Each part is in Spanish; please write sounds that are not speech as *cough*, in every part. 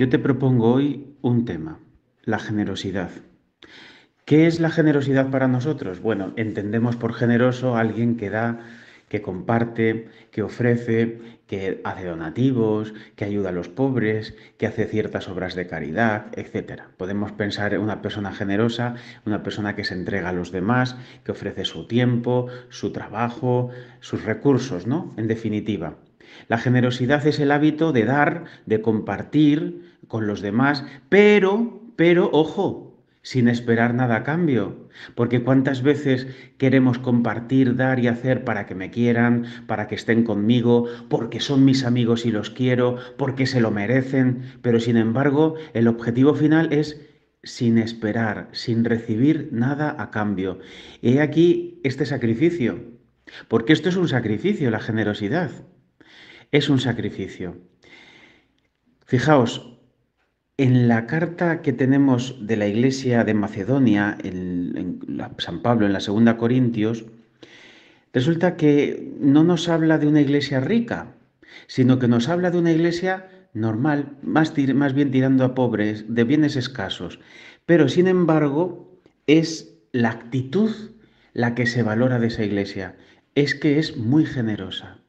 Yo te propongo hoy un tema, la generosidad. ¿Qué es la generosidad para nosotros? Bueno, entendemos por generoso a alguien que da, que comparte, que ofrece, que hace donativos, que ayuda a los pobres, que hace ciertas obras de caridad, etc. Podemos pensar en una persona generosa, una persona que se entrega a los demás, que ofrece su tiempo, su trabajo, sus recursos, ¿no? En definitiva, la generosidad es el hábito de dar, de compartir con los demás, pero, pero, ojo, sin esperar nada a cambio. Porque cuántas veces queremos compartir, dar y hacer para que me quieran, para que estén conmigo, porque son mis amigos y los quiero, porque se lo merecen, pero sin embargo el objetivo final es sin esperar, sin recibir nada a cambio. He aquí este sacrificio, porque esto es un sacrificio, la generosidad es un sacrificio. Fijaos, en la carta que tenemos de la iglesia de Macedonia, en, San Pablo, en la segunda Corintios, resulta que no nos habla de una iglesia rica, sino que nos habla de una iglesia normal, más bien tirando a pobres, de bienes escasos. Pero sin embargo, es la actitud la que se valora de esa iglesia, es que es muy generosa.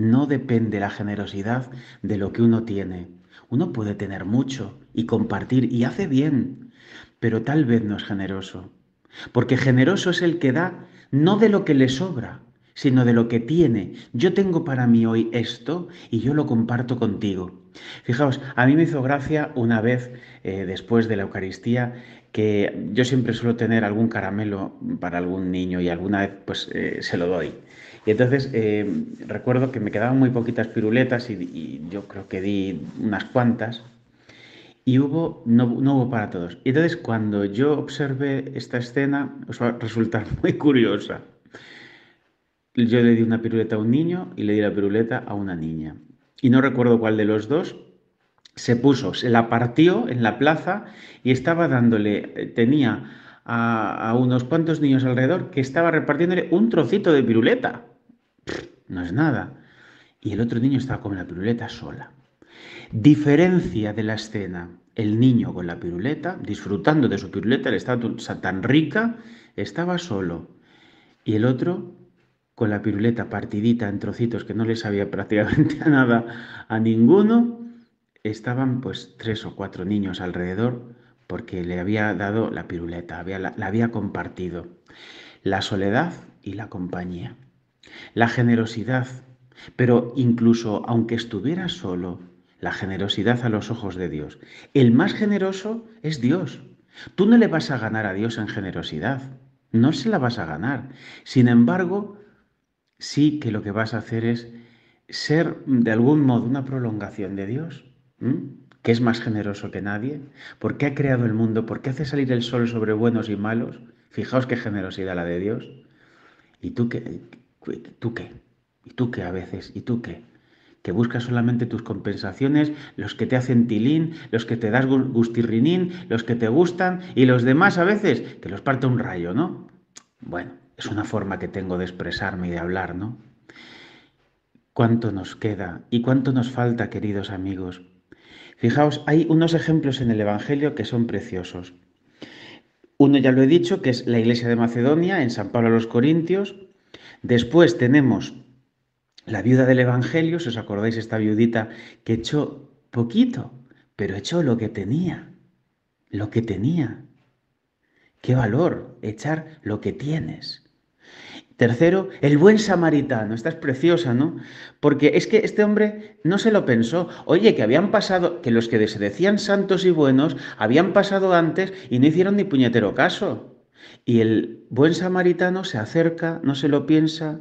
No depende la generosidad de lo que uno tiene. Uno puede tener mucho y compartir y hace bien, pero tal vez no es generoso. Porque generoso es el que da no de lo que le sobra, sino de lo que tiene. Yo tengo para mí hoy esto y yo lo comparto contigo. Fijaos, a mí me hizo gracia una vez, eh, después de la Eucaristía, que yo siempre suelo tener algún caramelo para algún niño y alguna vez pues eh, se lo doy. Y entonces eh, recuerdo que me quedaban muy poquitas piruletas y, yo creo que di unas cuantas y hubo, no, no, hubo para todos. Y entonces cuando yo observé esta escena, os va a resultar *laughs* muy curiosa. Yo le di una piruleta a un niño y le di la piruleta a una niña. Y no recuerdo cuál de los dos, se puso, se la partió en la plaza y estaba dándole, eh, tenía a, unos cuantos niños alrededor que estaba repartiéndole un trocito de piruleta. no es nada. Y el otro niño estaba con la piruleta sola. Diferencia de la escena. El niño con la piruleta, disfrutando de su piruleta, el estatus tan rica, estaba solo. Y el otro con la piruleta partidita en trocitos que no le sabía *laughs* prácticamente a nada a ninguno, estaban pues tres o cuatro niños alrededor porque le había dado la piruleta, la, la había compartido. La soledad y la compañía. La generosidad, pero incluso aunque estuviera solo, la generosidad a los ojos de Dios. El más generoso es Dios. Tú no le vas a ganar a Dios en generosidad. No se la vas a ganar. Sin embargo, sí que lo que vas a hacer es ser de algún modo una prolongación de Dios. ¿Mm? ¿Qué es más generoso que nadie, ¿Por qué ha creado el mundo, ¿Por qué hace salir el sol sobre buenos y malos. Fijaos qué generosidad la de Dios. ¿Y tú qué? ¿Tú qué? ¿Y tú qué a veces? ¿Y tú qué? Que buscas solamente tus compensaciones, los que te hacen tilín, los que te das gustirrinín, los que te gustan y los demás a veces que los parte un rayo, ¿no? Bueno, es una forma que tengo de expresarme y de hablar, ¿no? ¿Cuánto nos queda y cuánto nos falta, queridos amigos? Fijaos, hay unos ejemplos en el Evangelio que son preciosos. Uno ya lo he dicho, que es la iglesia de Macedonia, en San Pablo a los Corintios. Después tenemos la viuda del Evangelio, si os acordáis, esta viudita que echó poquito, pero echó lo que tenía, lo que tenía. Qué valor echar lo que tienes. Tercero, el buen samaritano. Esta es preciosa, ¿no? Porque es que este hombre no se lo pensó. Oye, que habían pasado, que los que se decían santos y buenos habían pasado antes y no hicieron ni puñetero caso. Y el buen samaritano se acerca, no se lo piensa,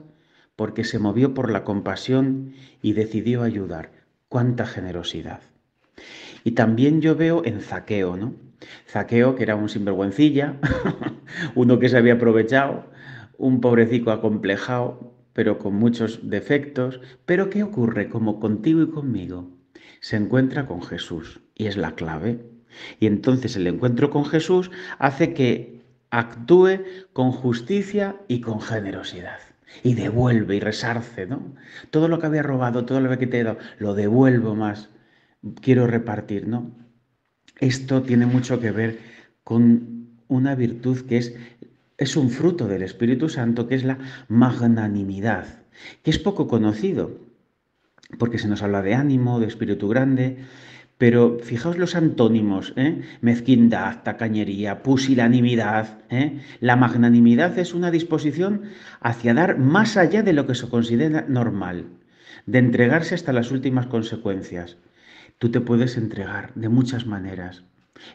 porque se movió por la compasión y decidió ayudar. ¡Cuánta generosidad! Y también yo veo en Zaqueo, ¿no? Zaqueo, que era un sinvergüencilla, *laughs* uno que se había aprovechado, un pobrecico acomplejado, pero con muchos defectos. Pero ¿qué ocurre como contigo y conmigo? Se encuentra con Jesús y es la clave. Y entonces el encuentro con Jesús hace que actúe con justicia y con generosidad. Y devuelve y resarce, ¿no? Todo lo que había robado, todo lo que te he dado, lo devuelvo más. Quiero repartir, ¿no? Esto tiene mucho que ver con una virtud que es es un fruto del Espíritu Santo que es la magnanimidad, que es poco conocido, porque se nos habla de ánimo, de espíritu grande, pero fijaos los antónimos, ¿eh? mezquindad, tacañería, pusilanimidad. ¿eh? La magnanimidad es una disposición hacia dar más allá de lo que se considera normal, de entregarse hasta las últimas consecuencias. Tú te puedes entregar de muchas maneras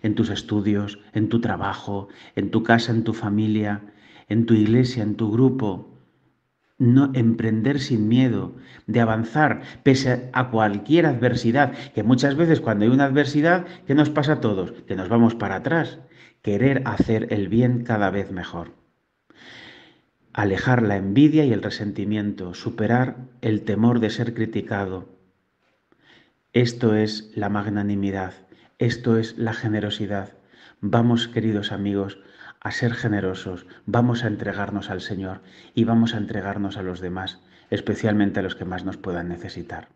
en tus estudios, en tu trabajo, en tu casa, en tu familia, en tu iglesia, en tu grupo. No emprender sin miedo, de avanzar pese a cualquier adversidad, que muchas veces cuando hay una adversidad, ¿qué nos pasa a todos? Que nos vamos para atrás. Querer hacer el bien cada vez mejor. Alejar la envidia y el resentimiento, superar el temor de ser criticado. Esto es la magnanimidad, esto es la generosidad. Vamos, queridos amigos, a ser generosos, vamos a entregarnos al Señor y vamos a entregarnos a los demás, especialmente a los que más nos puedan necesitar.